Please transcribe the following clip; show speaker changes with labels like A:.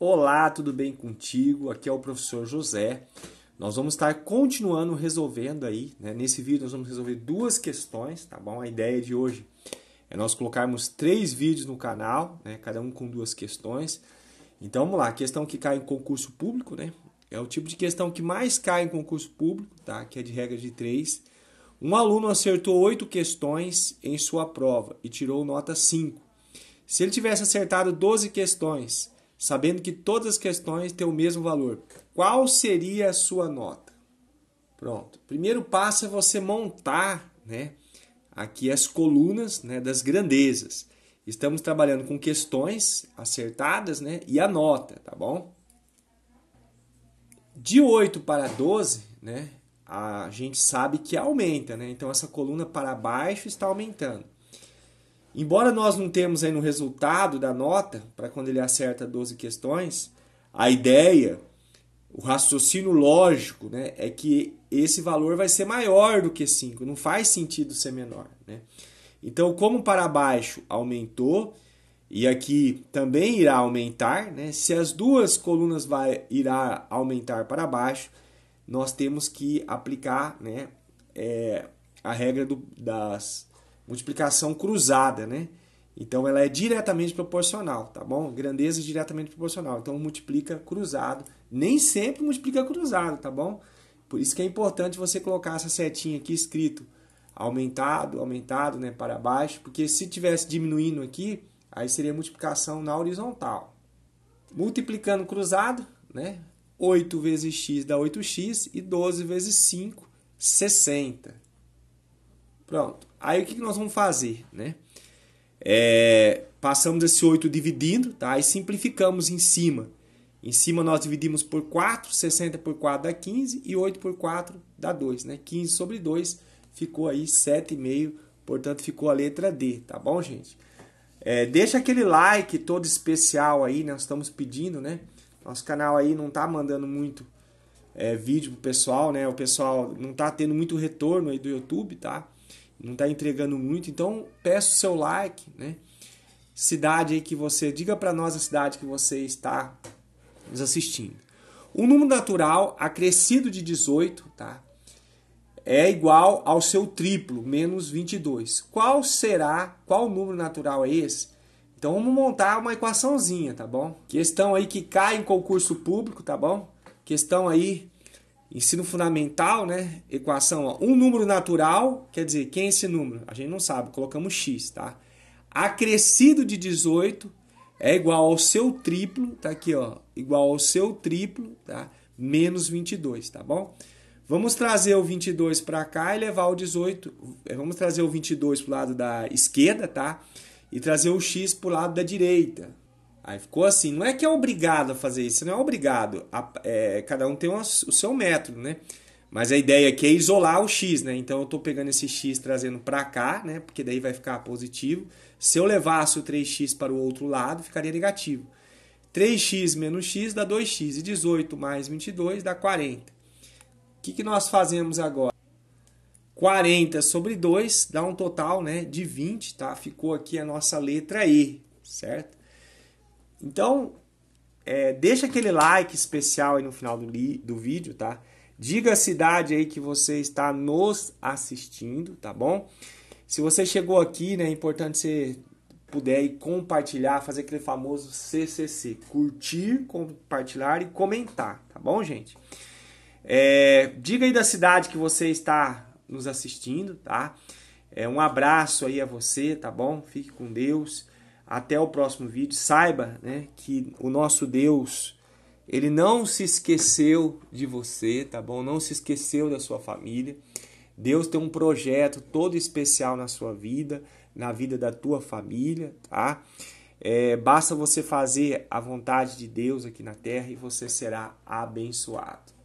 A: Olá, tudo bem contigo? Aqui é o professor José. Nós vamos estar continuando resolvendo aí, né? Nesse vídeo nós vamos resolver duas questões, tá bom? A ideia de hoje é nós colocarmos três vídeos no canal, né? Cada um com duas questões. Então vamos lá, questão que cai em concurso público, né? É o tipo de questão que mais cai em concurso público, tá? Que é de regra de três. Um aluno acertou oito questões em sua prova e tirou nota 5. Se ele tivesse acertado 12 questões sabendo que todas as questões têm o mesmo valor. Qual seria a sua nota? Pronto. Primeiro passo é você montar, né, aqui as colunas, né, das grandezas. Estamos trabalhando com questões acertadas, né, e a nota, tá bom? De 8 para 12, né, a gente sabe que aumenta, né? Então essa coluna para baixo está aumentando. Embora nós não temos aí no resultado da nota, para quando ele acerta 12 questões, a ideia, o raciocínio lógico, né, é que esse valor vai ser maior do que 5, não faz sentido ser menor. Né? Então, como para baixo aumentou, e aqui também irá aumentar, né? se as duas colunas vai, irá aumentar para baixo, nós temos que aplicar né, é, a regra do, das multiplicação cruzada, né? Então ela é diretamente proporcional, tá bom? Grandeza diretamente proporcional. Então multiplica cruzado. Nem sempre multiplica cruzado, tá bom? Por isso que é importante você colocar essa setinha aqui escrito aumentado, aumentado, né, para baixo, porque se tivesse diminuindo aqui, aí seria multiplicação na horizontal. Multiplicando cruzado, né? 8 vezes x dá 8x e 12 vezes 5, 60. Pronto. Aí o que nós vamos fazer, né? É, passamos esse 8 dividindo, tá? E simplificamos em cima. Em cima nós dividimos por 4, 60 por 4 dá 15 e 8 por 4 dá 2, né? 15 sobre 2 ficou aí 7,5, portanto ficou a letra D, tá bom, gente? É, deixa aquele like todo especial aí, né? nós estamos pedindo, né? Nosso canal aí não tá mandando muito é, vídeo pro pessoal, né? O pessoal não tá tendo muito retorno aí do YouTube, tá? não está entregando muito, então peço seu like, né? Cidade aí que você, diga para nós a cidade que você está nos assistindo. O número natural acrescido de 18, tá? É igual ao seu triplo, menos 22. Qual será, qual número natural é esse? Então vamos montar uma equaçãozinha, tá bom? Questão aí que cai em concurso público, tá bom? Questão aí ensino fundamental, né? Equação, ó, um número natural, quer dizer, quem é esse número? A gente não sabe, colocamos x, tá? Acrescido de 18 é igual ao seu triplo, tá aqui, ó, igual ao seu triplo, tá? Menos 22, tá bom? Vamos trazer o 22 para cá e levar o 18, é, vamos trazer o 22 para o lado da esquerda, tá? E trazer o x para o lado da direita, Aí ficou assim, não é que é obrigado a fazer isso, não é obrigado. A, é, cada um tem uma, o seu método, né? Mas a ideia aqui é isolar o x, né? Então eu estou pegando esse x trazendo para cá, né? Porque daí vai ficar positivo. Se eu levasse o 3x para o outro lado, ficaria negativo. 3x menos x dá 2x. E 18 mais 22 dá 40. O que, que nós fazemos agora? 40 sobre 2 dá um total né, de 20, tá? Ficou aqui a nossa letra E, certo? Então, é, deixa aquele like especial aí no final do, do vídeo, tá? Diga a cidade aí que você está nos assistindo, tá bom? Se você chegou aqui, né, é importante você puder aí compartilhar, fazer aquele famoso CCC, curtir, compartilhar e comentar, tá bom, gente? É, diga aí da cidade que você está nos assistindo, tá? É, um abraço aí a você, tá bom? Fique com Deus. Até o próximo vídeo. Saiba né, que o nosso Deus, ele não se esqueceu de você, tá bom? Não se esqueceu da sua família. Deus tem um projeto todo especial na sua vida, na vida da tua família, tá? É, basta você fazer a vontade de Deus aqui na terra e você será abençoado.